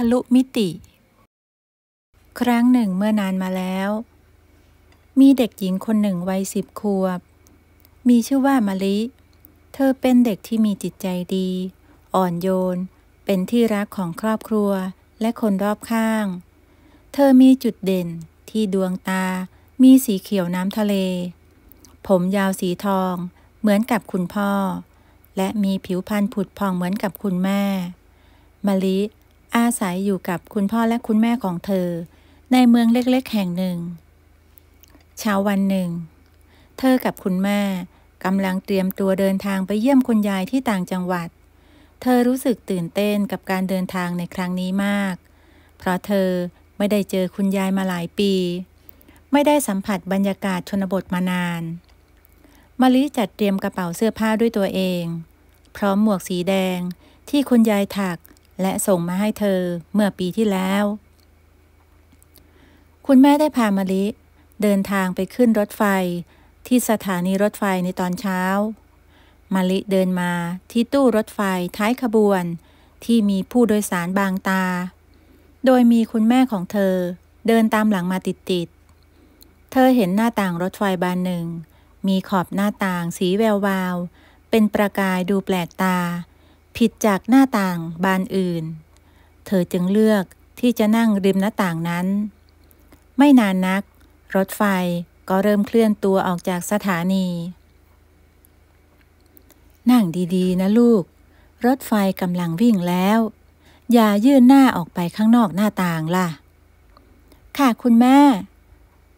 ทะลุมิติ ครั้งหนึ่งเมื่อนานมาแล้ว มีเด็กหญิงคนหนึ่งวัยสิบขวบ มีชื่อว่ามาลิ เธอเป็นเด็กที่มีจิตใจดี อ่อนโยน เป็นที่รักของครอบครัวและคนรอบข้าง เธอมีจุดเด่นที่ดวงตา มีสีเขียวน้ำทะเล ผมยาวสีทอง เหมือนกับคุณพ่อ และมีผิวพรรณผุดพองเหมือนกับคุณแม่มาลิอาศัยอยู่กับคุณพ่อและคุณแม่ของเธอ ในเมืองเล็กๆแห่งหนึ่งเช้าวันหนึ่ง เธอกับคุณแม่กำลังเตรียมตัวเดินทางไปเยี่ยมคุณยายที่ต่างจังหวัด เธอรู้สึกตื่นเต้นกับการเดินทางในครั้งนี้มาก เพราะเธอไม่ได้เจอคุณยายมาหลายปี ไม่ได้สัมผัสบรรยากาศชนบทมานานมาลิจัดเตรียมกระเป๋าเสื้อผ้าด้วยตัวเอง พร้อมหมวกสีแดงที่คุณยายถักและส่งมาให้เธอเมื่อปีที่แล้ว คุณแม่ได้พามาลิ เดินทางไปขึ้นรถไฟที่สถานีรถไฟในตอนเช้า มาลิเดินมาที่ตู้รถไฟท้ายขบวน ที่มีผู้โดยสารบางตา โดยมีคุณแม่ของเธอเดินตามหลังมาติด ๆ เธอเห็นหน้าต่างรถไฟบานหนึ่ง มีขอบหน้าต่างสีแวววาว เป็นประกายดูแปลกตาผิดจากหน้าต่างบานอื่น เธอจึงเลือกที่จะนั่งริมหน้าต่างนั้น ไม่นานนัก รถไฟก็เริ่มเคลื่อนตัวออกจากสถานี นั่งดีๆนะลูก รถไฟกำลังวิ่งแล้ว อย่ายื่นหน้าออกไปข้างนอกหน้าต่างล่ะ ค่ะคุณแม่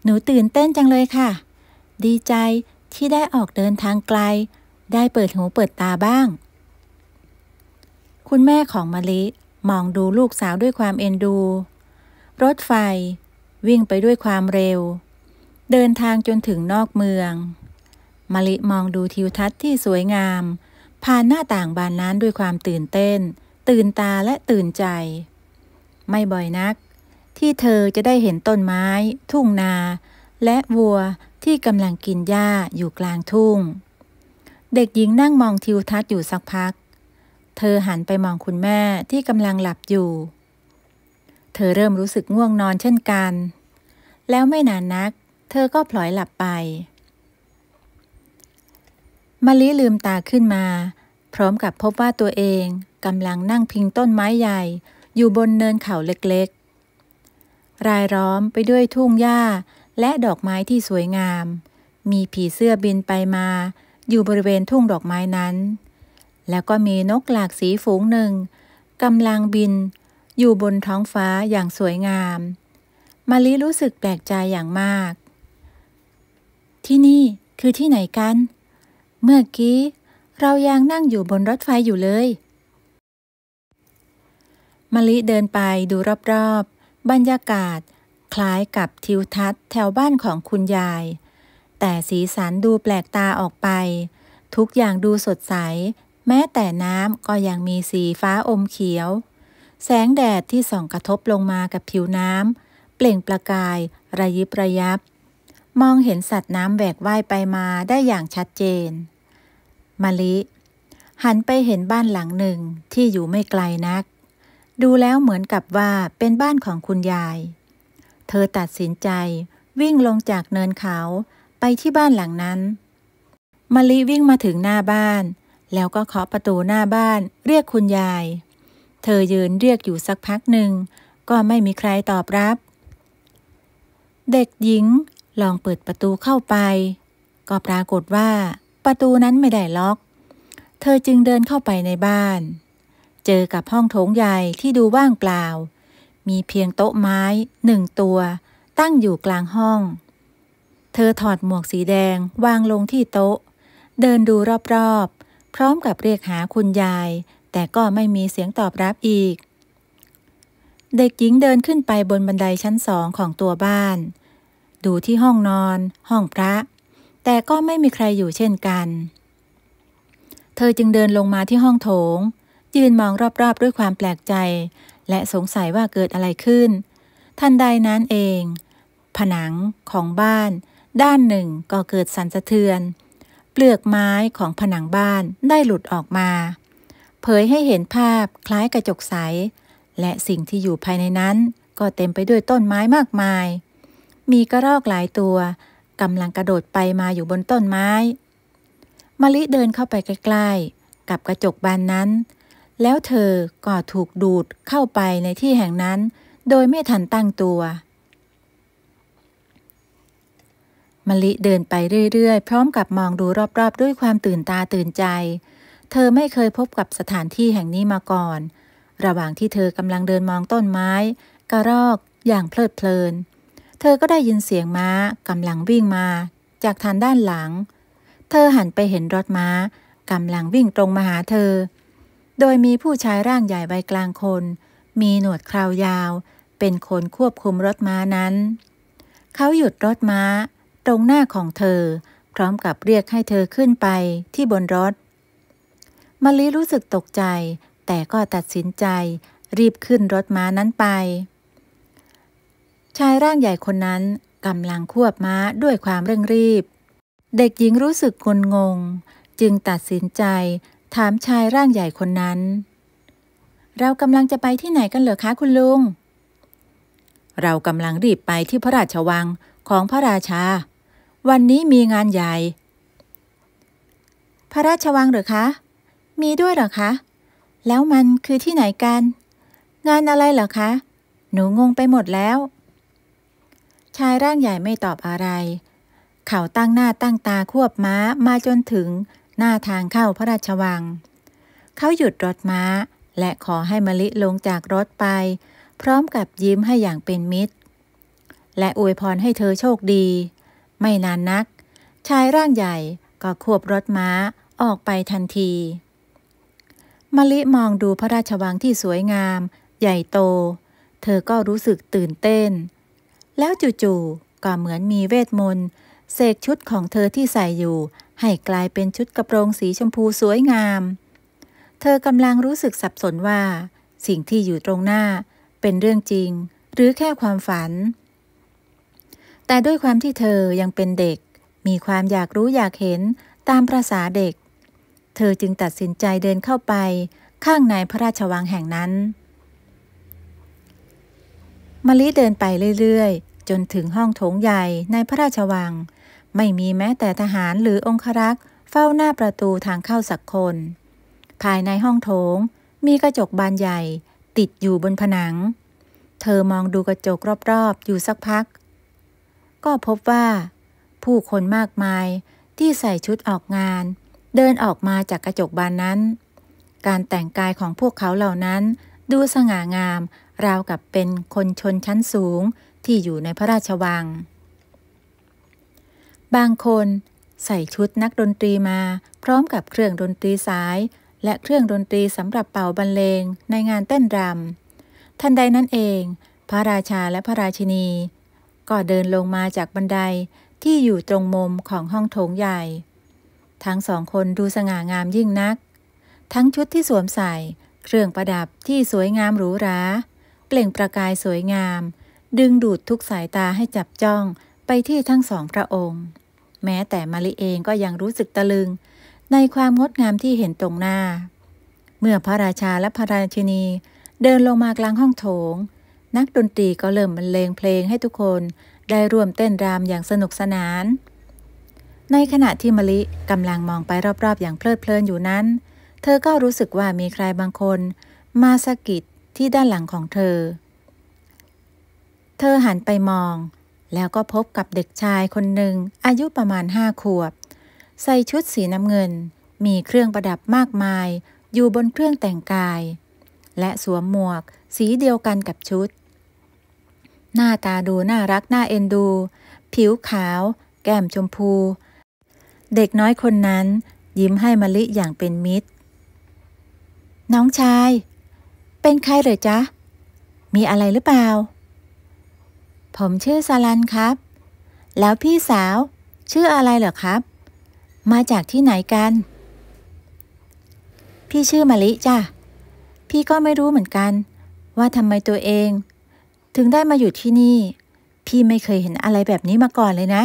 หนูตื่นเต้นจังเลยค่ะ ดีใจที่ได้ออกเดินทางไกล ได้เปิดหูเปิดตาบ้างคุณแม่ของมะลิมองดูลูกสาวด้วยความเอ็นดู รถไฟวิ่งไปด้วยความเร็ว เดินทางจนถึงนอกเมืองมะลิมองดูทิวทัศน์ที่สวยงาม ผ่านหน้าต่างบานนั้นด้วยความตื่นเต้น ตื่นตาและตื่นใจ ไม่บ่อยนักที่เธอจะได้เห็นต้นไม้ ทุ่งนา และวัวที่กำลังกินหญ้าอยู่กลางทุ่ง เด็กหญิงนั่งมองทิวทัศน์อยู่สักพักเธอหันไปมองคุณแม่ที่กำลังหลับอยู่ เธอเริ่มรู้สึกง่วงนอนเช่นกัน แล้วไม่นานนัก เธอก็พลอยหลับไป มาลีลืมตาขึ้นมา พร้อมกับพบว่าตัวเอง กำลังนั่งพิงต้นไม้ใหญ่ อยู่บนเนินเขาเล็กๆ รายล้อมไปด้วยทุ่งหญ้าและดอกไม้ที่สวยงาม มีผีเสื้อบินไปมา อยู่บริเวณทุ่งดอกไม้นั้นแล้วก็มีนกหลากสีฝูงหนึ่งกำลังบิน อยู่บนท้องฟ้าอย่างสวยงามมาลิรู้สึกแปลกใจอย่างมาก ที่นี่คือที่ไหนกัน เมื่อกี้เรายังนั่งอยู่บนรถไฟอยู่เลยมาลิเดินไปดูรอบๆ บรรยากาศ คล้ายกับทิวทัศน์แถวบ้านของคุณยาย แต่สีสันดูแปลกตาออกไป ทุกอย่างดูสดใสแม้แต่น้ำก็ยังมีสีฟ้าอมเขียว แสงแดดที่ส่องกระทบลงมากับผิวน้ำเปล่งประกายระยิบระยับ มองเห็นสัตว์น้ำแหวกว่ายไปมาได้อย่างชัดเจนมาลิ หันไปเห็นบ้านหลังหนึ่งที่อยู่ไม่ไกลนัก ดูแล้วเหมือนกับว่าเป็นบ้านของคุณยาย เธอตัดสินใจวิ่งลงจากเนินเขาไปที่บ้านหลังนั้น มาลิวิ่งมาถึงหน้าบ้านแล้วก็เคาะประตูหน้าบ้านเรียกคุณยาย เธอยืนเรียกอยู่สักพักหนึ่ง ก็ไม่มีใครตอบรับ เด็กหญิง ลองเปิดประตูเข้าไป ก็ปรากฏว่า ประตูนั้นไม่ได้ล็อก เธอจึงเดินเข้าไปในบ้าน เจอกับห้องโถงใหญ่ ที่ดูว่างเปล่า มีเพียงโต๊ะไม้หนึ่งตัว ตั้งอยู่กลางห้อง เธอถอดหมวกสีแดงวางลงที่โต๊ะ เดินดูรอบพร้อมกับเรียกหาคุณยาย แต่ก็ไม่มีเสียงตอบรับอีก เด็กหญิงเดินขึ้นไปบนบันไดชั้นสองของตัวบ้าน ดูที่ห้องนอน ห้องพระ แต่ก็ไม่มีใครอยู่เช่นกัน เธอจึงเดินลงมาที่ห้องโถง ยืนมองรอบๆ ด้วยความแปลกใจ และสงสัยว่าเกิดอะไรขึ้นทันใดนั้นเอง ผนังของบ้าน ด้านหนึ่งก็เกิดสั่นสะเทือนเปลือกไม้ของผนังบ้านได้หลุดออกมา เผยให้เห็นภาพคล้ายกระจกใส และสิ่งที่อยู่ภายในนั้นก็เต็มไปด้วยต้นไม้มากมาย มีกระรอกหลายตัว กำลังกระโดดไปมาอยู่บนต้นไม้มะลิเดินเข้าไปใกล้ๆกับกระจกบานนั้น แล้วเธอก็ถูกดูดเข้าไปในที่แห่งนั้น โดยไม่ทันตั้งตัวมลิเดินไปเรื่อยๆ พร้อมกับมองดูรอบๆด้วยความตื่นตาตื่นใจ เธอไม่เคยพบกับสถานที่แห่งนี้มาก่อน ระหว่างที่เธอกำลังเดินมองต้นไม้ กระรอกอย่างเพลิดเพลิน เธอก็ได้ยินเสียงม้ากำลังวิ่งมา จากทางด้านหลัง เธอหันไปเห็นรถม้ากำลังวิ่งตรงมาหาเธอ โดยมีผู้ชายร่างใหญ่ใบกลางคน มีหนวดคราวยาว เป็นคนควบคุมรถม้านั้น เขาหยุดรถม้าตรงหน้าของเธอพร้อมกับเรียกให้เธอขึ้นไปที่บนรถมาลีรู้สึกตกใจ แต่ก็ตัดสินใจรีบขึ้นรถม้านั้นไป ชายร่างใหญ่คนนั้นกำลังควบม้าด้วยความเร่งรีบ เด็กหญิงรู้สึกงนงง จึงตัดสินใจถามชายร่างใหญ่คนนั้น เรากำลังจะไปที่ไหนกันเหรอคะคุณลุง เรากำลังรีบไปที่พระราชวังของพระราชาวันนี้มีงานใหญ่ พระราชวังหรือคะ มีด้วยหรอคะ แล้วมันคือที่ไหนกัน งานอะไรหรอคะ หนูงงไปหมดแล้ว ชายร่างใหญ่ไม่ตอบอะไร เขาตั้งหน้าตั้งตาควบม้ามาจนถึงหน้าทางเข้าพระราชวัง เขาหยุดรถม้าและขอให้มลิลงจากรถไป พร้อมกับยิ้มให้อย่างเป็นมิตร และอวยพรให้เธอโชคดีไม่นานนักชายร่างใหญ่ก็ควบรถม้าออกไปทันทีมลิมองดูพระราชวังที่สวยงาม ใหญ่โต เธอก็รู้สึกตื่นเต้น แล้วจู่ๆก็เหมือนมีเวทมนต์เสกชุดของเธอที่ใส่อยู่ ให้กลายเป็นชุดกระโปรงสีชมพูสวยงาม เธอกำลังรู้สึกสับสนว่า สิ่งที่อยู่ตรงหน้า เป็นเรื่องจริง หรือแค่ความฝันแต่ด้วยความที่เธอยังเป็นเด็ก มีความอยากรู้อยากเห็นตามประษาเด็ก เธอจึงตัดสินใจเดินเข้าไปข้างในพระราชวังแห่งนั้นมาลีเดินไปเรื่อยๆ จนถึงห้องโถงใหญ่ในพระราชวัง ไม่มีแม้แต่ทหารหรือองครักษ์เฝ้าหน้าประตูทางเข้าสักคน ภายในห้องโถงมีกระจกบานใหญ่ติดอยู่บนผนัง เธอมองดูกระจกรอบ ๆ อยู่สักพักก็พบว่าผู้คนมากมายที่ใส่ชุดออกงาน เดินออกมาจากกระจกบานนั้น การแต่งกายของพวกเขาเหล่านั้นดูสง่างามราวกับเป็นคนชนชั้นสูงที่อยู่ในพระราชวัง บางคนใส่ชุดนักดนตรีมาพร้อมกับเครื่องดนตรีสาย และเครื่องดนตรีสำหรับเป่าบรรเลงในงานเต้นรำทันใดนั้นเอง พระราชาและพระราชินีก็เดินลงมาจากบันไดที่อยู่ตรงมุมของห้องโถงใหญ่ ทั้งสองคนดูสง่างามยิ่งนัก ทั้งชุดที่สวมใส่ เครื่องประดับที่สวยงามหรูหรา เปล่งประกายสวยงาม ดึงดูดทุกสายตาให้จับจ้องไปที่ทั้งสองพระองค์ แม้แต่มาริเองก็ยังรู้สึกตะลึง ในความงดงามที่เห็นตรงหน้า เมื่อพระราชาและพระราชินีเดินลงมากลางห้องโถงนักดนตรีก็เริ่มบรรเลงเพลงให้ทุกคนได้ร่วมเต้นรำอย่างสนุกสนาน ในขณะที่มะลิกำลังมองไปรอบๆอย่างเพลิดเพลินอยู่นั้น เธอก็รู้สึกว่ามีใครบางคน มาสะกิดที่ด้านหลังของเธอ เธอหันไปมอง แล้วก็พบกับเด็กชายคนหนึ่งอายุประมาณห้าขวบ ใส่ชุดสีน้ำเงิน มีเครื่องประดับมากมาย อยู่บนเครื่องแต่งกาย และสวมหมวกสีเดียวกันกับชุดหน้าตาดูน่ารักน่าเอ็นดู ผิวขาว แก้มชมพู เด็กน้อยคนนั้นยิ้มให้มะลิอย่างเป็นมิตร น้องชาย เป็นใครเหรอจ๊ะ มีอะไรหรือเปล่า ผมชื่อสลันครับ แล้วพี่สาวชื่ออะไรเหรอครับ มาจากที่ไหนกัน พี่ชื่อมะลิจ้ะพี่ก็ไม่รู้เหมือนกัน ว่าทำไมตัวเองถึงได้มาอยู่ที่นี่ พี่ไม่เคยเห็นอะไรแบบนี้มาก่อนเลยนะ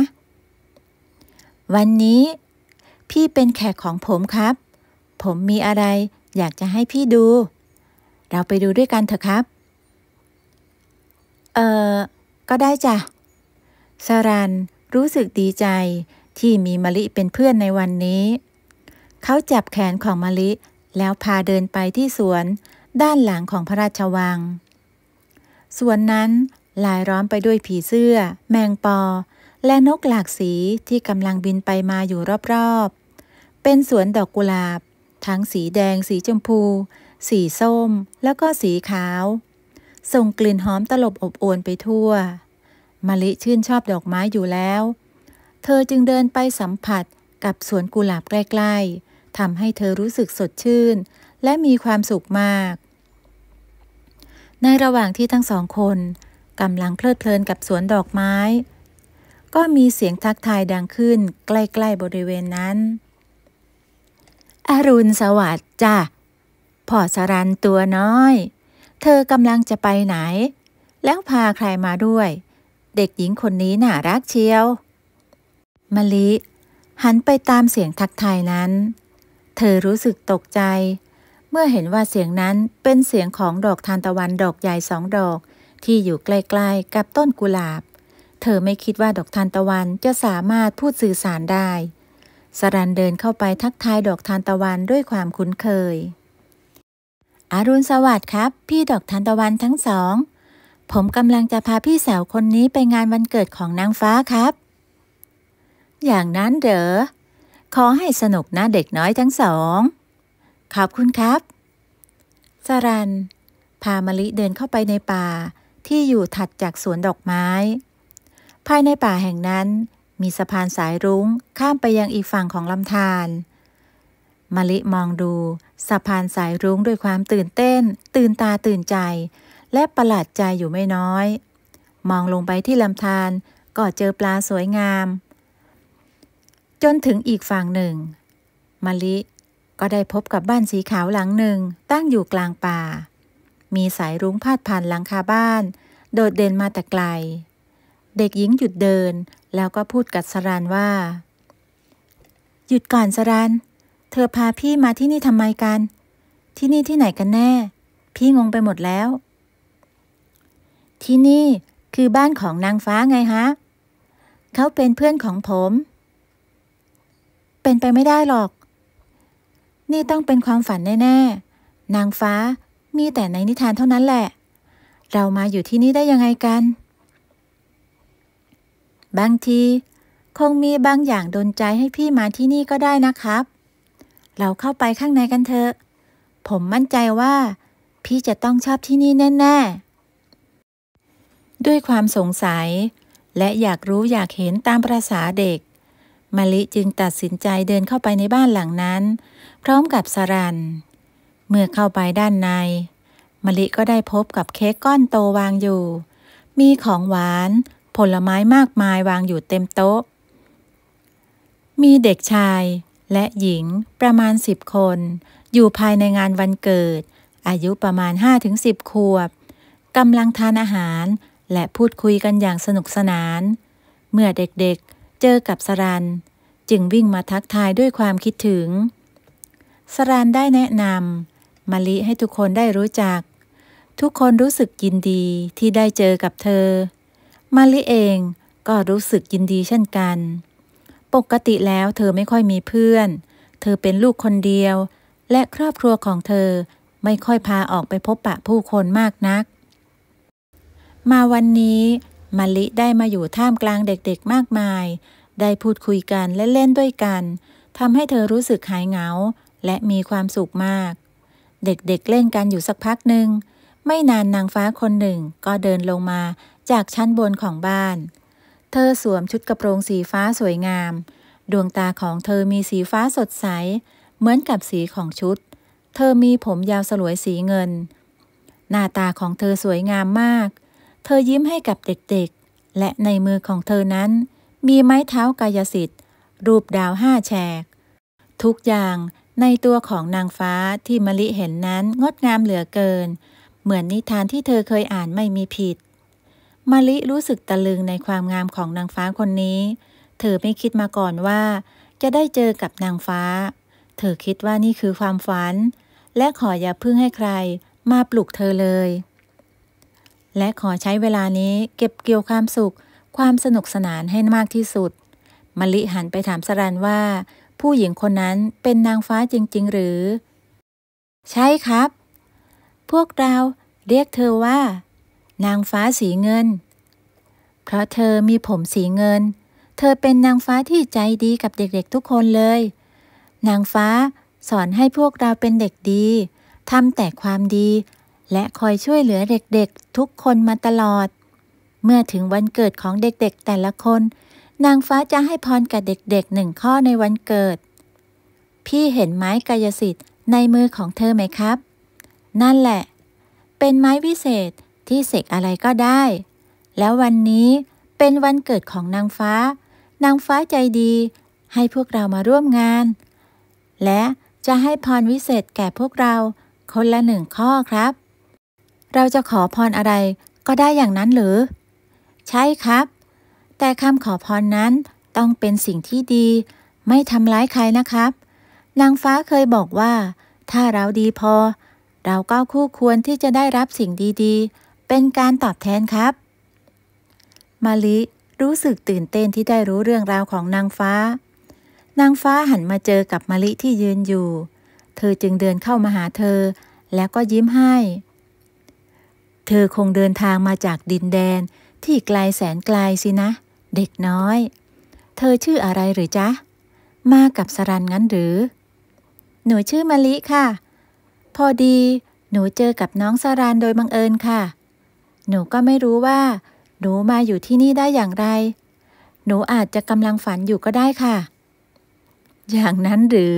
วันนี้พี่เป็นแขกของผมครับ ผมมีอะไรอยากจะให้พี่ดู เราไปดูด้วยกันเถอะครับ เออก็ได้จ้ะสรันรู้สึกดีใจที่มีมะลิเป็นเพื่อนในวันนี้ เขาจับแขนของมะลิ แล้วพาเดินไปที่สวนด้านหลังของพระราชวังส่วนนั้นลายล้อมไปด้วยผีเสื้อ แมงปอ และนกหลากสีที่กำลังบินไปมาอยู่รอบๆ เป็นสวนดอกกุหลาบ ทั้งสีแดงสีชมพู สีส้มแล้วก็สีขาว ส่งกลิ่นหอมตลบอบอวลไปทั่วมะลิชื่นชอบดอกไม้อยู่แล้ว เธอจึงเดินไปสัมผัสกับสวนกุหลาบใกล้ ๆทำให้เธอรู้สึกสดชื่น และมีความสุขมากในระหว่างที่ทั้งสองคนกำลังเพลิดเพลินกับสวนดอกไม้ ก็มีเสียงทักทายดังขึ้นใกล้ ๆ บริเวณนั้น อรุณสวัสดิ์จ้ะพ่อสรันตัวน้อย เธอกำลังจะไปไหน แล้วพาใครมาด้วย เด็กหญิงคนนี้น่ารักเชียว มะลิ หันไปตามเสียงทักทายนั้น เธอรู้สึกตกใจเมื่อเห็นว่าเสียงนั้นเป็นเสียงของดอกทานตะวันดอกใหญ่สองดอก ที่อยู่ใกล้ๆกับต้นกุหลาบ เธอไม่คิดว่าดอกทานตะวันจะสามารถพูดสื่อสารได้ สรันเดินเข้าไปทักทายดอกทานตะวันด้วยความคุ้นเคย อารุณสวัสดิ์ครับ พี่ดอกทานตะวันทั้งสอง ผมกำลังจะพาพี่สาวคนนี้ไปงานวันเกิดของนางฟ้าครับ อย่างนั้นเด้อขอให้สนุกนะเด็กน้อยทั้งสองขอบคุณครับ สรัน พามาลิเดินเข้าไปในป่าที่อยู่ถัดจากสวนดอกไม้ ภายในป่าแห่งนั้น มีสะพานสายรุ้งข้ามไปยังอีกฝั่งของลำธารมาลิมองดูสะพานสายรุ้งด้วยความตื่นเต้น ตื่นตาตื่นใจ และประหลาดใจอยู่ไม่น้อย มองลงไปที่ลำธารก็เจอปลาสวยงาม จนถึงอีกฝั่งหนึ่งมาลิก็ได้พบกับบ้านสีขาวหลังหนึ่งตั้งอยู่กลางป่า มีสายรุ้งพาดผ่านหลังคาบ้าน โดดเด่นมาแต่ไกล เด็กหญิงหยุดเดินแล้วก็พูดกับสรานว่า หยุดก่อนสรานเธอพาพี่มาที่นี่ทำไมกัน ที่นี่ที่ไหนกันแน่ พี่งงไปหมดแล้ว ที่นี่คือบ้านของนางฟ้าไงฮะ เขาเป็นเพื่อนของผม เป็นไปไม่ได้หรอกนี่ต้องเป็นความฝันแน่ ๆ นางฟ้ามีแต่ในนิทานเท่านั้นแหละ เรามาอยู่ที่นี่ได้ยังไงกัน บางที คงมีบางอย่างดนใจให้พี่มาที่นี่ก็ได้นะครับ เราเข้าไปข้างในกันเถอะ ผมมั่นใจว่าพี่จะต้องชอบที่นี่แน่ ๆ ด้วยความสงสัย และอยากรู้อยากเห็นตามประษาเด็กมาลิจึงตัดสินใจเดินเข้าไปในบ้านหลังนั้น พร้อมกับสรันเมื่อเข้าไปด้านในมาลิก็ได้พบกับเค้กก้อนโตวางอยู่ มีของหวาน ผลไม้มากมายวางอยู่เต็มโต๊ะ มีเด็กชายและหญิงประมาณสิบคน อยู่ภายในงานวันเกิด อายุประมาณ5-10ขวบกำลังทานอาหารและพูดคุยกันอย่างสนุกสนาน เมื่อเด็กเจอกับสรันจึงวิ่งมาทักทายด้วยความคิดถึง สรันได้แนะนำมาลิให้ทุกคนได้รู้จัก ทุกคนรู้สึกยินดีที่ได้เจอกับเธอ มาลิเองก็รู้สึกยินดีเช่นกัน ปกติแล้วเธอไม่ค่อยมีเพื่อน เธอเป็นลูกคนเดียว และครอบครัวของเธอไม่ค่อยพาออกไปพบปะผู้คนมากนัก มาวันนี้มาลิได้มาอยู่ท่ามกลางเด็กๆ มากมาย ได้พูดคุยกันและเล่นด้วยกัน ทำให้เธอรู้สึกหายเหงาและมีความสุขมาก เด็กๆ เล่นกันอยู่สักพักหนึ่ง ไม่นานนางฟ้าคนหนึ่งก็เดินลงมาจากชั้นบนของบ้าน เธอสวมชุดกระโปรงสีฟ้าสวยงาม ดวงตาของเธอมีสีฟ้าสดใส เหมือนกับสีของชุด เธอมีผมยาวสลวยสีเงิน หน้าตาของเธอสวยงามมากเธอยิ้มให้กับเด็กๆ และในมือของเธอนั้น มีไม้เท้ากายสิทธิ์รูปดาวห้าแฉก ทุกอย่างในตัวของนางฟ้าที่มะลิเห็นนั้นงดงามเหลือเกิน เหมือนนิทานที่เธอเคยอ่านไม่มีผิดมะลิรู้สึกตะลึงในความงามของนางฟ้าคนนี้เธอไม่คิดมาก่อนว่า จะได้เจอกับนางฟ้า เธอคิดว่านี่คือความฝัน และขออย่าพึ่งให้ใครมาปลุกเธอเลยและขอใช้เวลานี้เก็บเกี่ยวความสุขความสนุกสนานให้มากที่สุด มลิหันไปถามสรันว่าผู้หญิงคนนั้นเป็นนางฟ้าจริง ๆ หรือ ใช่ครับ พวกเราเรียกเธอว่า นางฟ้าสีเงิน เพราะเธอมีผมสีเงิน เธอเป็นนางฟ้าที่ใจดีกับเด็กๆทุกคนเลย นางฟ้าสอนให้พวกเราเป็นเด็กดี ทำแต่ความดีและคอยช่วยเหลือเด็ก ๆ ทุกคนมาตลอด เมื่อถึงวันเกิดของเด็กๆแต่ละคน นางฟ้าจะให้ พรกับเด็กๆหนึ่งข้อในวันเกิด พี่เห็นไม้กายสิทธิ์ในมือของเธอไหมครับ นั่นแหละ เป็นไม้วิเศษที่เสกอะไรก็ได้ แล้ววันนี้เป็นวันเกิดของนางฟ้า นางฟ้าใจดี ให้พวกเรามาร่วมงาน และจะให้พรวิเศษแก่พวกเราคนละหนึ่งข้อครับเราจะขอพรอะไรก็ได้อย่างนั้นหรือ ใช่ครับ แต่คำขอพรนั้นต้องเป็นสิ่งที่ดีไม่ทำร้ายใครนะครับ นางฟ้าเคยบอกว่า ถ้าเราดีพอ เราก็คู่ควรที่จะได้รับสิ่งดีๆ เป็นการตอบแทนครับมาลิรู้สึกตื่นเต้นที่ได้รู้เรื่องราวของนางฟ้า นางฟ้าหันมาเจอกับมาลิที่ยืนอยู่ เธอจึงเดินเข้ามาหาเธอ แล้วก็ยิ้มให้เธอคงเดินทางมาจากดินแดนที่ไกลแสนไกลสินะ เด็กน้อย เธอชื่ออะไรหรือจ๊ะ มากับสรันงั้นหรือ หนูชื่อมะลิค่ะ พอดี หนูเจอกับน้องสรานโดยบังเอิญค่ะ หนูก็ไม่รู้ว่า หนูมาอยู่ที่นี่ได้อย่างไร หนูอาจจะกำลังฝันอยู่ก็ได้ค่ะ อย่างนั้นหรือ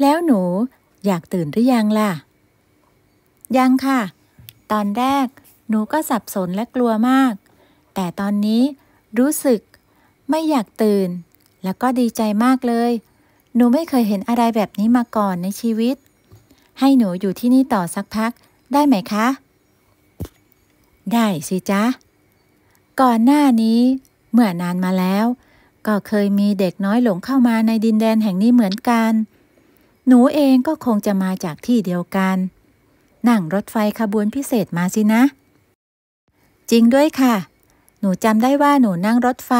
แล้วหนูอยากตื่นหรือยังล่ะ ยังค่ะตอนแรก หนูก็สับสนและกลัวมาก แต่ตอนนี้รู้สึกไม่อยากตื่นแล้วก็ดีใจมากเลย หนูไม่เคยเห็นอะไรแบบนี้มาก่อนในชีวิต ให้หนูอยู่ที่นี่ต่อสักพักได้ไหมคะ ได้สิจ๊ะ ก่อนหน้านี้เมื่อนานมาแล้ว ก็เคยมีเด็กน้อยหลงเข้ามาในดินแดนแห่งนี้เหมือนกัน หนูเองก็คงจะมาจากที่เดียวกันนั่งรถไฟขบวนพิเศษมาสินะ จริงด้วยค่ะ หนูจำได้ว่าหนูนั่งรถไฟ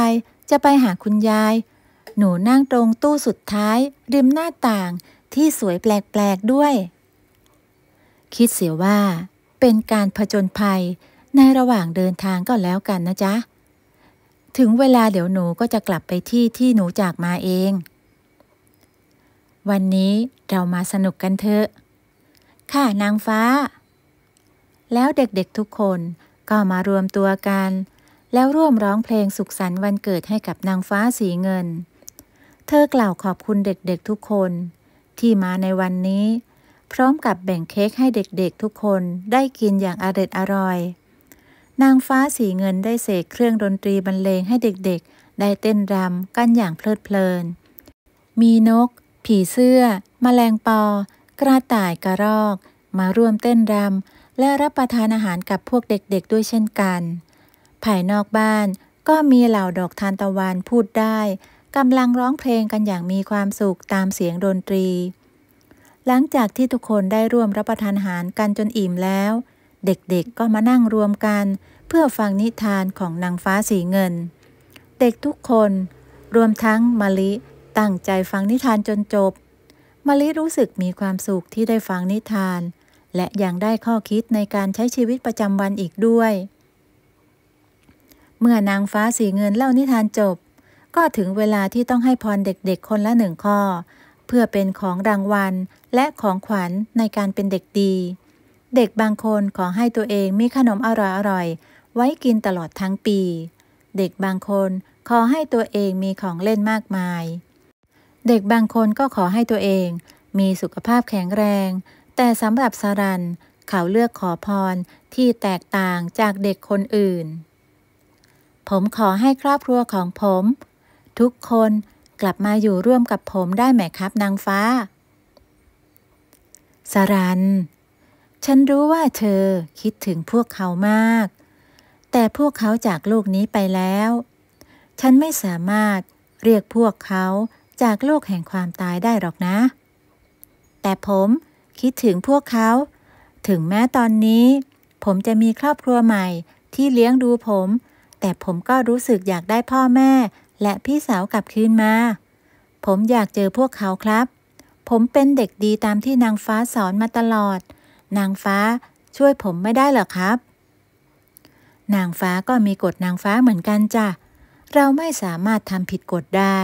จะไปหาคุณยาย หนูนั่งตรงตู้สุดท้ายริมหน้าต่างที่สวยแปลกๆด้วย คิดเสียว่า เป็นการผจญภัยในระหว่างเดินทางก็แล้วกันนะจ๊ะถึงเวลาเดี๋ยวหนูก็จะกลับไปที่ที่หนูจากมาเอง วันนี้เรามาสนุกกันเถอะค่ะนางฟ้า แล้วเด็กๆ ทุกคนก็มารวมตัวกัน แล้วร่วมร้องเพลงสุขสันต์วันเกิดให้กับนางฟ้าสีเงิน เธอกล่าวขอบคุณเด็กๆ ทุกคน ที่มาในวันนี้ พร้อมกับแบ่งเค้กให้เด็กๆทุกคนได้กินอย่างอร่อร่อย นางฟ้าสีเงินได้เสก เครื่องดนตรีบรรเลงให้เด็กๆ ได้เต้นรำกันอย่างเพลิดเพลิน มีนก ผีเสื้อมแมลงปอกระต่าย กระรอกมาร่วมเต้นรำและรับประทานอาหารกับพวกเด็กๆ ด้วยเช่นกัน ภายนอกบ้านก็มีเหล่าดอกทานตะวันพูดได้กำลังร้องเพลงกันอย่างมีความสุขตามเสียงดนตรี หลังจากที่ทุกคนได้ร่วมรับประทานอาหารกันจนอิ่มแล้ว เด็กๆก็มานั่งรวมกัน เพื่อฟังนิทานของนางฟ้าสีเงิน เด็กทุกคนรวมทั้งมะลิ ตั้งใจฟังนิทานจนจบมาลิรู้สึกมีความสุขที่ได้ฟังนิทาน และยังได้ข้อคิดในการใช้ชีวิตประจำวันอีกด้วย เมื่อนางฟ้าสีเงินเล่านิทานจบ ก็ถึงเวลาที่ต้องให้พรเด็กๆคนละหนึ่งข้อ เพื่อเป็นของรางวัลและของขวัญในการเป็นเด็กดี เด็กบางคนขอให้ตัวเองมีขนมอร่อยๆไว้กินตลอดทั้งปี เด็กบางคนขอให้ตัวเองมีของเล่นมากมายเด็กบางคนก็ขอให้ตัวเองมีสุขภาพแข็งแรง แต่สำหรับ สรันเขาเลือกขอพรที่แตกต่างจากเด็กคนอื่น ผมขอให้ครอบครัว ของผม ทุกคนกลับมาอยู่ร่วมกับผมได้ไหมครับนางฟ้า สรัน ฉันรู้ว่าเธอคิดถึงพวกเขามาก แต่พวกเขาจากโลกนี้ไปแล้ว ฉันไม่สามารถเรียกพวกเขาจากโลกแห่งความตายได้หรอกนะ แต่ผมคิดถึงพวกเขา ถึงแม้ตอนนี้ ผมจะมีครอบครัวใหม่ที่เลี้ยงดูผม แต่ผมก็รู้สึกอยากได้พ่อแม่ และพี่สาวกลับคืนมา ผมอยากเจอพวกเขาครับ ผมเป็นเด็กดีตามที่นางฟ้าสอนมาตลอด นางฟ้าช่วยผมไม่ได้หรอครับ นางฟ้าก็มีกฎนางฟ้าเหมือนกันจ้ะ เราไม่สามารถทำผิดกฎได้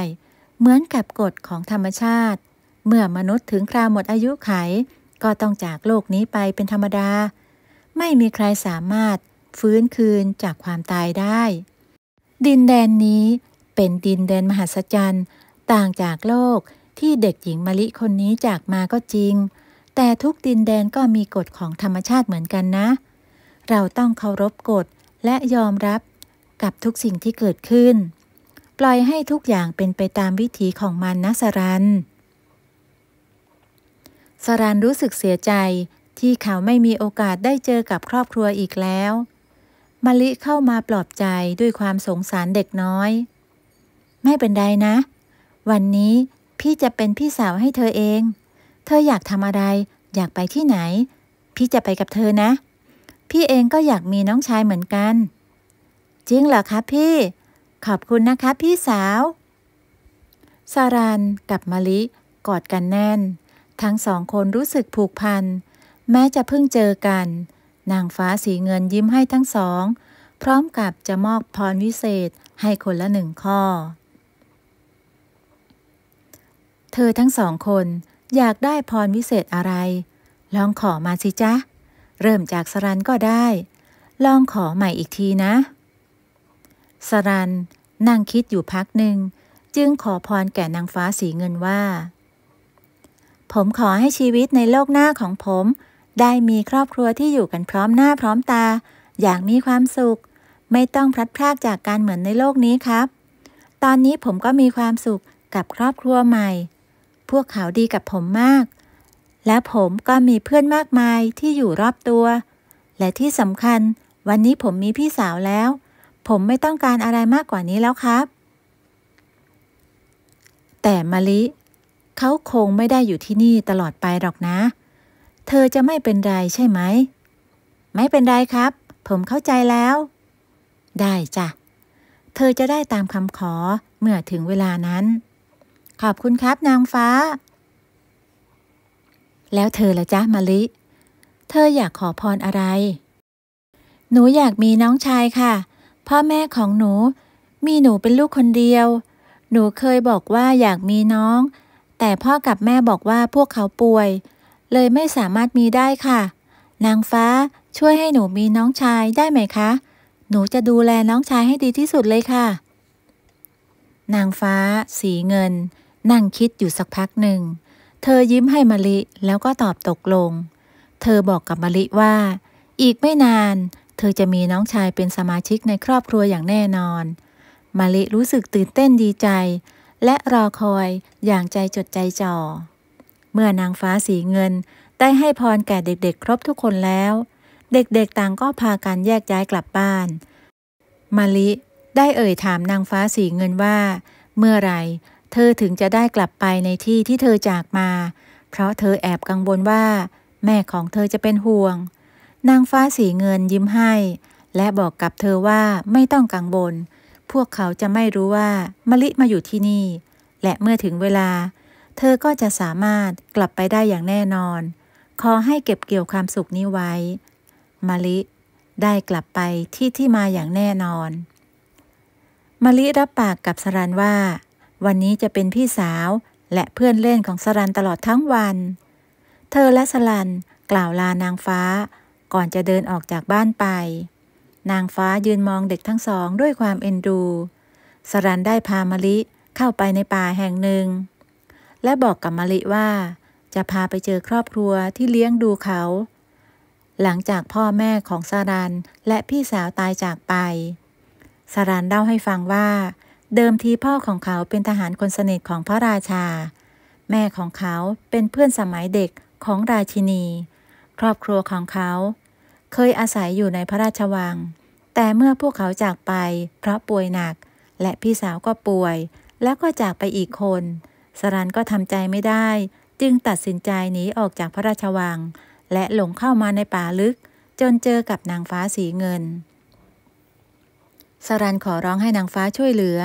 เหมือนกับกฎของธรรมชาติ เมื่อมนุษย์ถึงคราวหมดอายุ ไข ก็ต้องจากโลกนี้ไปเป็นธรรมดา ไม่มีใครสามารถฟื้นคืนจากความตายได้ ดินแดนนี้เป็นดินแดนมหัศจรรย์ต่างจากโลกที่เด็กหญิงมะลิคนนี้จากมาก็จริง แต่ทุกดินแดนก็มีกฎของธรรมชาติเหมือนกันนะ เราต้องเคารพกฎและยอมรับกับทุกสิ่งที่เกิดขึ้นปล่อยให้ทุกอย่างเป็นไปตามวิถีของมันนะสรันสรันรู้สึกเสียใจที่เขาไม่มีโอกาสได้เจอกับครอบครัวอีกแล้วมะลิเข้ามาปลอบใจด้วยความสงสารเด็กน้อย ไม่เป็นไรนะ วันนี้พี่จะเป็นพี่สาวให้เธอเอง เธออยากทำอะไรอยากไปที่ไหน พี่จะไปกับเธอนะ พี่เองก็อยากมีน้องชายเหมือนกัน จริงเหรอคะพี่ขอบคุณนะคะ พี่สาว สารันกับมะลิกอดกันแน่น ทั้งสองคนรู้สึกผูกพัน แม้จะเพิ่งเจอกันนางฟ้าสีเงินยิ้มให้ทั้งสอง พร้อมกับจะมอบพรวิเศษให้คนละหนึ่งข้อ เธอทั้งสองคนอยากได้พรวิเศษอะไร ลองขอมาสิจ๊ะ เริ่มจากสรันก็ได้ ลองขอใหม่อีกทีนะสรัน นั่งคิดอยู่พักหนึ่ง จึงขอพรแก่นางฟ้าสีเงินว่า ผมขอให้ชีวิตในโลกหน้าของผม ได้มีครอบครัวที่อยู่กันพร้อมหน้าพร้อมตา อย่างมีความสุข ไม่ต้องพลัดพรากจากการเหมือนในโลกนี้ครับ ตอนนี้ผมก็มีความสุขกับครอบครัวใหม่ พวกเขาดีกับผมมาก และผมก็มีเพื่อนมากมายที่อยู่รอบตัว และที่สำคัญ วันนี้ผมมีพี่สาวแล้วผมไม่ต้องการอะไรมากกว่านี้แล้วครับ แต่มะลิ เขาคงไม่ได้อยู่ที่นี่ตลอดไปหรอกนะ เธอจะไม่เป็นไรใช่ไหม ไม่เป็นไรครับ ผมเข้าใจแล้ว ได้จ้ะ เธอจะได้ตามคำขอ เมื่อถึงเวลานั้น ขอบคุณครับนางฟ้า แล้วเธอละจ้ะมะลิ เธออยากขอพรอะไร หนูอยากมีน้องชายค่ะพ่อแม่ของหนูมีหนูเป็นลูกคนเดียว หนูเคยบอกว่าอยากมีน้อง แต่พ่อกับแม่บอกว่าพวกเขาป่วย เลยไม่สามารถมีได้ค่ะ นางฟ้าช่วยให้หนูมีน้องชายได้ไหมคะ หนูจะดูแลน้องชายให้ดีที่สุดเลยค่ะ นางฟ้าสีเงิน นั่งคิดอยู่สักพักหนึ่ง เธอยิ้มให้มะลิแล้วก็ตอบตกลง เธอบอกกับมะลิว่า อีกไม่นานเธอจะมีน้องชายเป็นสมาชิกในครอบครัวอย่างแน่นอนมาลิรู้สึกตื่นเต้นดีใจ และรอคอยอย่างใจจดใจจ่อ เมื่อนางฟ้าสีเงินได้ให้พรแก่เด็กๆครบทุกคนแล้ว เด็กๆต่างก็พากันแยกย้ายกลับบ้านมาลิได้เอ่ยถามนางฟ้าสีเงินว่า เมื่อไรเธอถึงจะได้กลับไปในที่ที่เธอจากมา เพราะเธอแอบกังวลว่า แม่ของเธอจะเป็นห่วงนางฟ้าสีเงินยิ้มให้ และบอกกับเธอว่าไม่ต้องกังวลพวกเขาจะไม่รู้ว่ามะลิมาอยู่ที่นี่ และเมื่อถึงเวลา เธอก็จะสามารถกลับไปได้อย่างแน่นอน ขอให้เก็บเกี่ยวความสุขนี้ไว้มะลิ ได้กลับไปที่ที่มาอย่างแน่นอนมะลิรับปากกับสรันว่า วันนี้จะเป็นพี่สาว และเพื่อนเล่นของสรันตลอดทั้งวัน เธอและสรันกล่าวลานางฟ้าก่อนจะเดินออกจากบ้านไป นางฟ้ายืนมองเด็กทั้งสองด้วยความเอ็นดู สรันได้พามาลิเข้าไปในป่าแห่งหนึ่ง และบอกกับมาลิว่า จะพาไปเจอครอบครัวที่เลี้ยงดูเขา หลังจากพ่อแม่ของสรันและพี่สาวตายจากไป สรันเล่าให้ฟังว่า เดิมทีพ่อของเขาเป็นทหารคนสนิทของพระราชา แม่ของเขาเป็นเพื่อนสมัยเด็กของราชินีครอบครัวของเขา เคยอาศัยอยู่ในพระราชวัง แต่เมื่อพวกเขาจากไป เพราะป่วยหนัก และพี่สาวก็ป่วยแล้วก็จากไปอีกคน สรันก็ทำใจไม่ได้ จึงตัดสินใจหนีออกจากพระราชวัง และหลงเข้ามาในป่าลึก จนเจอกับนางฟ้าสีเงิน สรันขอร้องให้นางฟ้าช่วยเหลือ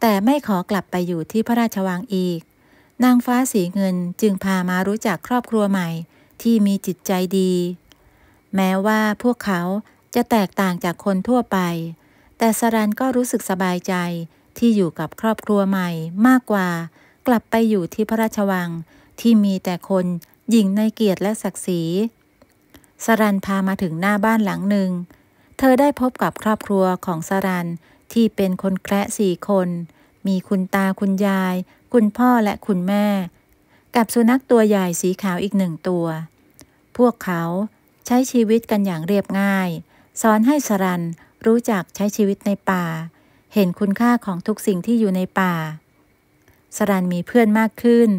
แต่ไม่ขอกลับไปอยู่ที่พระราชวังอีก นางฟ้าสีเงินจึงพามารู้จักครอบครัวใหม่ที่มีจิตใจดี แม้ว่าพวกเขาจะแตกต่างจากคนทั่วไป แต่สรันก็รู้สึกสบายใจที่อยู่กับครอบครัวใหม่มากกว่า กลับไปอยู่ที่พระราชวัง ที่มีแต่คนหญิงในเกียรติและศักดิ์ศรีสรันพามาถึงหน้าบ้านหลังหนึ่งเธอได้พบกับครอบครัวของสรันที่เป็นคนแคระสี่คน มีคุณตาคุณยาย คุณพ่อและคุณแม่กับสุนัขตัวใหญ่สีขาวอีกหนึ่งตัว พวกเขาใช้ชีวิตกันอย่างเรียบง่าย สอนให้สรันรู้จักใช้ชีวิตในป่า เห็นคุณค่าของทุกสิ่งที่อยู่ในป่า สรันมีเพื่อนมากขึ้น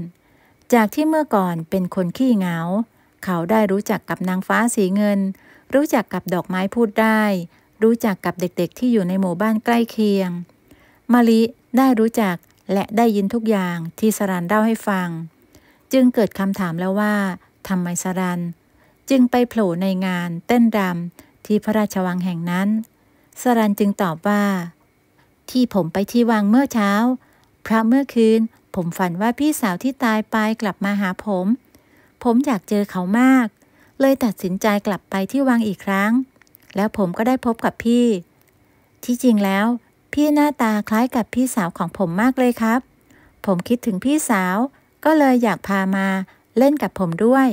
จากที่เมื่อก่อนเป็นคนขี้เหงา เขาได้รู้จักกับนางฟ้าสีเงิน รู้จักกับดอกไม้พูดได้ รู้จักกับเด็ก ๆที่อยู่ในหมู่บ้านใกล้เคียง มาลิได้รู้จักและได้ยินทุกอย่างที่สรันเล่าให้ฟังจึงเกิดคำถามแล้วว่าทำไมสรันจึงไปโผล่ในงาน เต้นรำที่พระราชวังแห่งนั้น สรันจึงตอบว่า ที่ผมไปที่วังเมื่อเช้าพระเมื่อคืนผมฝันว่าพี่สาวที่ตายไปกลับมาหาผม ผมอยากเจอเขามาก เลยตัดสินใจกลับไปที่วังอีกครั้ง แล้วผมก็ได้พบกับพี่ ที่จริงแล้ว พี่หน้าตาคล้ายกับพี่สาวของผมมากเลยครับ ผมคิดถึงพี่สาวก็เลยอยากพามาเล่นกับผมด้วย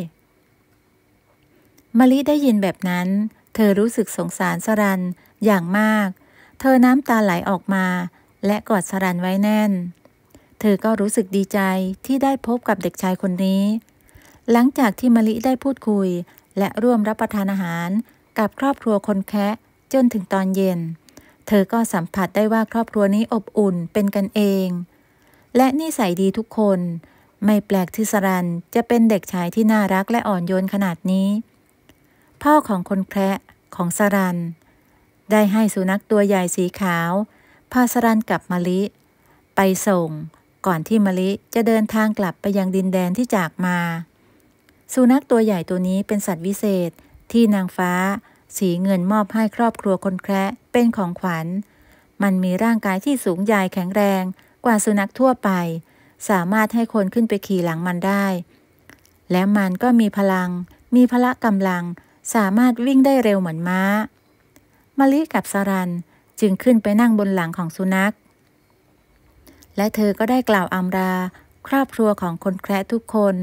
มะลิได้ยินแบบนั้น เธอรู้สึกสงสารสรันอย่างมาก เธอน้ำตาไหลออกมา และกอดสรันไว้แน่น เธอก็รู้สึกดีใจที่ได้พบกับเด็กชายคนนี้ หลังจากที่มะลิได้พูดคุยและร่วมรับประทานอาหารกับครอบครัวคนแคะจนถึงตอนเย็น เธอก็สัมผัสได้ว่าครอบครัวนี้อบอุ่นเป็นกันเอง และนิสัยดีทุกคนไม่แปลกที่สรันจะเป็นเด็กชายที่น่ารักและอ่อนโยนขนาดนี้ พ่อของคนแคระของสรัน ได้ให้สุนัขตัวใหญ่สีขาว พาสรันกับมาลิ ไปส่ง ก่อนที่มาลิจะเดินทางกลับไปยังดินแดนที่จากมา สุนัขตัวใหญ่ตัวนี้เป็นสัตว์วิเศษ ที่นางฟ้า สีเงินมอบให้ครอบครัวคนแคระเป็นของขวัญ มันมีร่างกายที่สูงใหญ่แข็งแรงกว่าสุนัขทั่วไปสามารถให้คนขึ้นไปขี่หลังมันได้ และมันก็มีพลัง มีพละกำลัง สามารถวิ่งได้เร็วเหมือนม้า มาลิกับสรัน จึงขึ้นไปนั่งบนหลังของสุนัข และเธอก็ได้กล่าวอำราครอบครัวของคนแคระทุกคน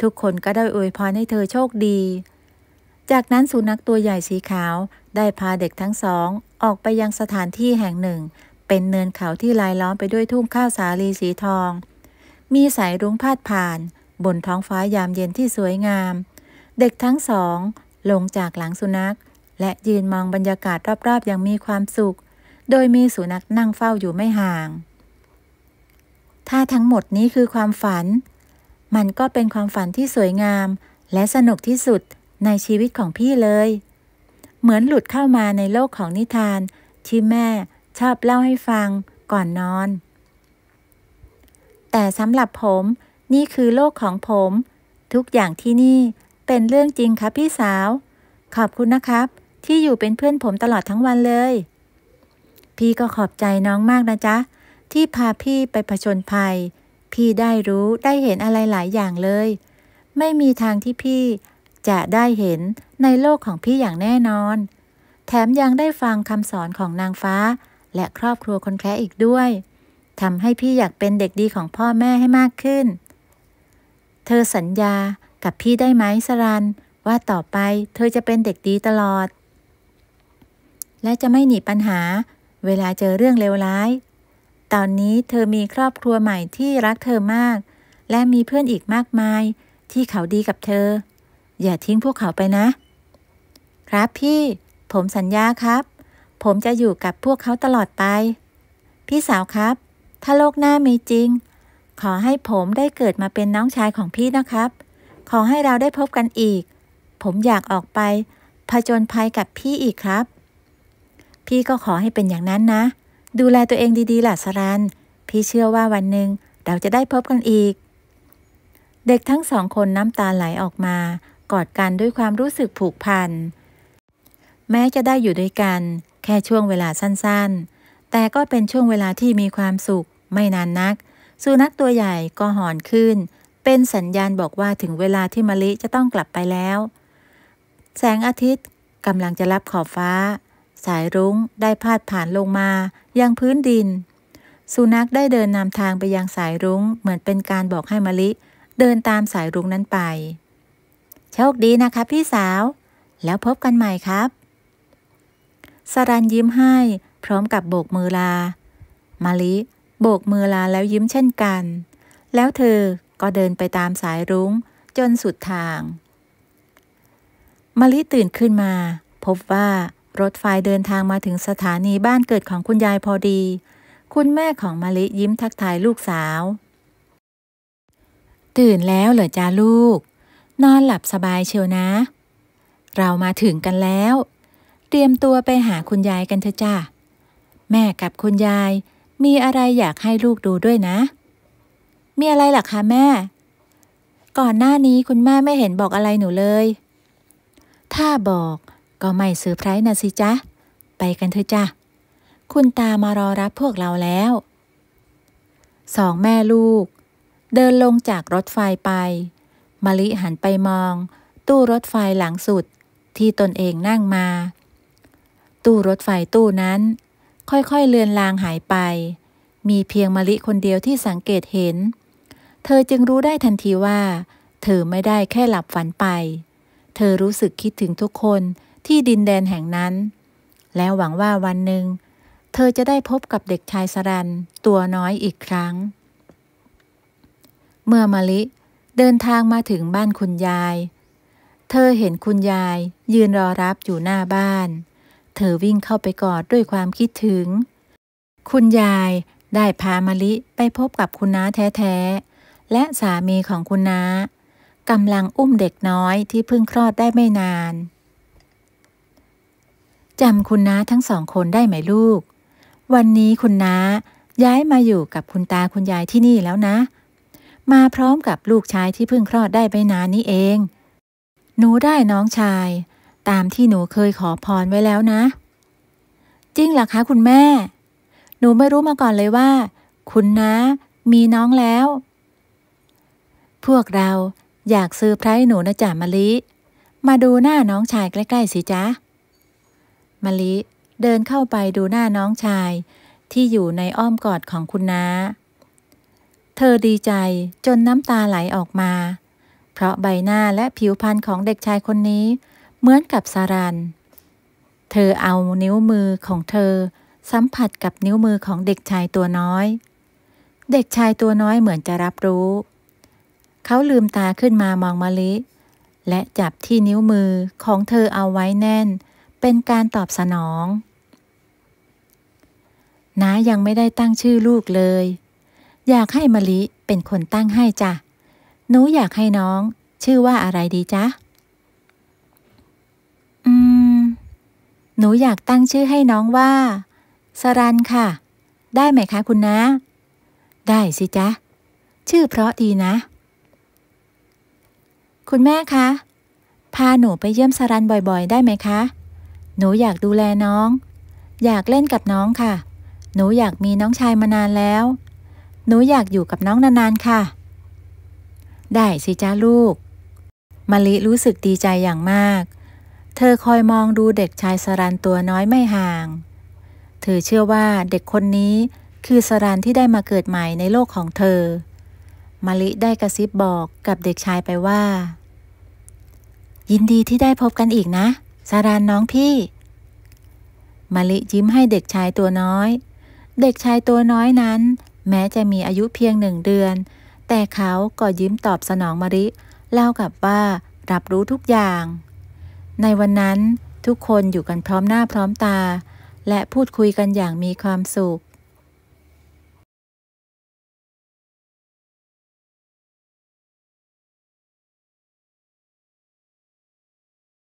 ทุกคนก็ได้อวยพรให้เธอโชคดี จากนั้นสุนัขตัวใหญ่สีขาวได้พาเด็กทั้งสอง ออกไปยังสถานที่แห่งหนึ่ง เป็นเนินเขาที่ลายล้อมไปด้วยทุ่งข้าวสาลีสีทองมีสายรุ้งพาดผ่าน บนท้องฟ้ายามเย็นที่สวยงาม เด็กทั้งสองลงจากหลังสุนัข และยืนมองบรรยากาศรอบๆอย่างมีความสุข โดยมีสุนัขนั่งเฝ้าอยู่ไม่ห่าง ถ้าทั้งหมดนี้คือความฝัน มันก็เป็นความฝันที่สวยงามและสนุกที่สุดในชีวิตของพี่เลย เหมือนหลุดเข้ามาในโลกของนิทาน ที่แม่ชอบเล่าให้ฟัง ก่อนนอนแต่สำหรับผมนี่คือโลกของผม ทุกอย่างที่นี่เป็นเรื่องจริงครับพี่สาว ขอบคุณนะครับ ที่อยู่เป็นเพื่อนผมตลอดทั้งวันเลย พี่ก็ขอบใจน้องมากนะจ๊ะที่พาพี่ไปผชนภัย พี่ได้รู้ได้เห็นอะไรหลายอย่างเลย ไม่มีทางที่พี่จะได้เห็นในโลกของพี่อย่างแน่นอน แถมยังได้ฟังคำสอนของนางฟ้า และครอบครัวคนแคร์อีกด้วยทำให้พี่อยากเป็นเด็กดีของพ่อแม่ให้มากขึ้น เธอสัญญากับพี่ได้ไหมสรันว่าต่อไปเธอจะเป็นเด็กดีตลอด และจะไม่หนีปัญหา เวลาเจอเรื่องเลวร้าย ตอนนี้เธอมีครอบครัวใหม่ที่รักเธอมาก และมีเพื่อนอีกมากมายที่เขาดีกับเธอ อย่าทิ้งพวกเขาไปนะ ครับพี่ ผมสัญญาครับ ผมจะอยู่กับพวกเขาตลอดไป พี่สาวครับถ้าโลกหน้ามีจริง ขอให้ผมได้เกิดมาเป็นน้องชายของพี่นะครับ ขอให้เราได้พบกันอีก ผมอยากออกไป ผจญภัยกับพี่อีกครับ พี่ก็ขอให้เป็นอย่างนั้นนะ ดูแลตัวเองดีๆล่ะสรันพี่เชื่อว่าวันหนึ่งเราจะได้พบกันอีก เด็กทั้งสองคนน้ำตาไหลออกมา กอดกันด้วยความรู้สึกผูกพัน แม้จะได้อยู่ด้วยกัน แค่ช่วงเวลาสั้นๆ แต่ก็เป็นช่วงเวลาที่มีความสุขไม่นานนักสุนัขตัวใหญ่ก็หอนขึ้น เป็นสัญญาณบอกว่าถึงเวลาที่มะลิจะต้องกลับไปแล้ว แสงอาทิตย์กำลังจะรับขอบฟ้า สายรุ้งได้พาดผ่านลงมายังพื้นดิน สุนัขได้เดินนำทางไปยังสายรุ้ง เหมือนเป็นการบอกให้มะลิ เดินตามสายรุ้งนั้นไปโชคดีนะคะพี่สาว แล้วพบกันใหม่ครับ สรันยิ้มให้ พร้อมกับโบกมือลามาลิโบกมือลาแล้วยิ้มเช่นกัน แล้วเธอก็เดินไปตามสายรุ้ง จนสุดทางมาลิตื่นขึ้นมา พบว่ารถไฟเดินทางมาถึงสถานีบ้านเกิดของคุณยายพอดี คุณแม่ของมาลิยิ้มทักทายลูกสาว ตื่นแล้วเหรอจ้าลูก นอนหลับสบายเชียวนะ เรามาถึงกันแล้ว เตรียมตัวไปหาคุณยายกันเถอะจ้าแม่กับคุณยายมีอะไรอยากให้ลูกดูด้วยนะ มีอะไรหล่ะคะแม่ ก่อนหน้านี้คุณแม่ไม่เห็นบอกอะไรหนูเลย ถ้าบอกก็ไม่ซื้อไพรส์นะสิจ๊ะไปกันเถอะจ้ะคุณตามารอรับพวกเราแล้ว สองแม่ลูก เดินลงจากรถไฟไป มาลิหันไปมอง ตู้รถไฟหลังสุดที่ตนเองนั่งมา ตู้รถไฟตู้นั้นค่อยๆ เลือนลางหายไป มีเพียง มะลิคนเดียวที่สังเกตเห็น เธอจึงรู้ได้ทันทีว่า เธอไม่ได้แค่หลับฝันไป เธอรู้สึกคิดถึงทุกคนที่ดินแดนแห่งนั้น แล้วหวังว่าวันหนึ่งเธอจะได้พบกับเด็กชายสรัน ตัวน้อยอีกครั้ง เมื่อมะลิเดินทางมาถึงบ้านคุณยาย เธอเห็นคุณยายยืนรอรับอยู่หน้าบ้านเธอวิ่งเข้าไปกอดด้วยความคิดถึง คุณยายได้พามะลิไปพบกับคุณน้าแท้ๆ และสามีของคุณน้ากำลังอุ้มเด็กน้อยที่เพิ่งคลอดได้ไม่นานจำคุณน้าทั้งสองคนได้ไหมลูก วันนี้คุณน้าย้ายมาอยู่กับคุณตาคุณยายที่นี่แล้วนะ มาพร้อมกับลูกชายที่เพิ่งคลอดได้ไม่นานนี้เอง หนูได้น้องชายตามที่หนูเคยขอพรไว้แล้วนะ จริงเหรอคะคุณแม่ หนูไม่รู้มาก่อนเลยว่า คุณนะมีน้องแล้ว พวกเราอยากซื้อไพรหนูนะจ่ามะลิ มาดูหน้าน้องชายใกล้ ๆสิจ๊ะมะลิเดินเข้าไปดูหน้าน้องชายที่อยู่ในอ้อมกอดของคุณน้า เธอดีใจจนน้ำตาไหลออกมา เพราะใบหน้าและผิวพรรณของเด็กชายคนนี้เหมือนกับสารัน เธอเอานิ้วมือของเธอ สัมผัสกับนิ้วมือของเด็กชายตัวน้อย เด็กชายตัวน้อยเหมือนจะรับรู้ เขาลืมตาขึ้นมามองมะลิ และจับที่นิ้วมือของเธอเอาไว้แน่น เป็นการตอบสนอง น้ายังไม่ได้ตั้งชื่อลูกเลย อยากให้มะลิเป็นคนตั้งให้จ้ะหนูอยากให้น้องชื่อว่าอะไรดีจ๊ะอืมหนูอยากตั้งชื่อให้น้องว่า สรันค่ะ ได้ไหมคะ คุณนะ ได้สิจ๊ะชื่อเพราะดีนะ คุณแม่คะพาหนูไปเยี่ยมสรันบ่อยๆ ได้ไหมคะ หนูอยากดูแลน้อง อยากเล่นกับน้องค่ะ หนูอยากมีน้องชายมานานแล้ว หนูอยากอยู่กับน้องนานๆค่ะได้สิจ้าลูกมะลิรู้สึกดีใจอย่างมากเธอคอยมองดูเด็กชายสรัน ตัวน้อยไม่ห่าง เธอเชื่อว่าเด็กคนนี้คือสรันที่ได้มาเกิดใหม่ในโลกของเธอมาลิได้กระซิบบอกกับเด็กชายไปว่า ยินดีที่ได้พบกันอีกนะ สรานน้องพี่มาลิยิ้มให้เด็กชายตัวน้อย เด็กชายตัวน้อยนั้น แม้จะมีอายุเพียงหนึ่งเดือน แต่เขาก็ยิ้มตอบสนองมาริเล่ากับว่ารับรู้ทุกอย่างในวันนั้นทุกคนอยู่กันพร้อมหน้าพร้อมตาและพูดคุยกันอย่างมีความสุข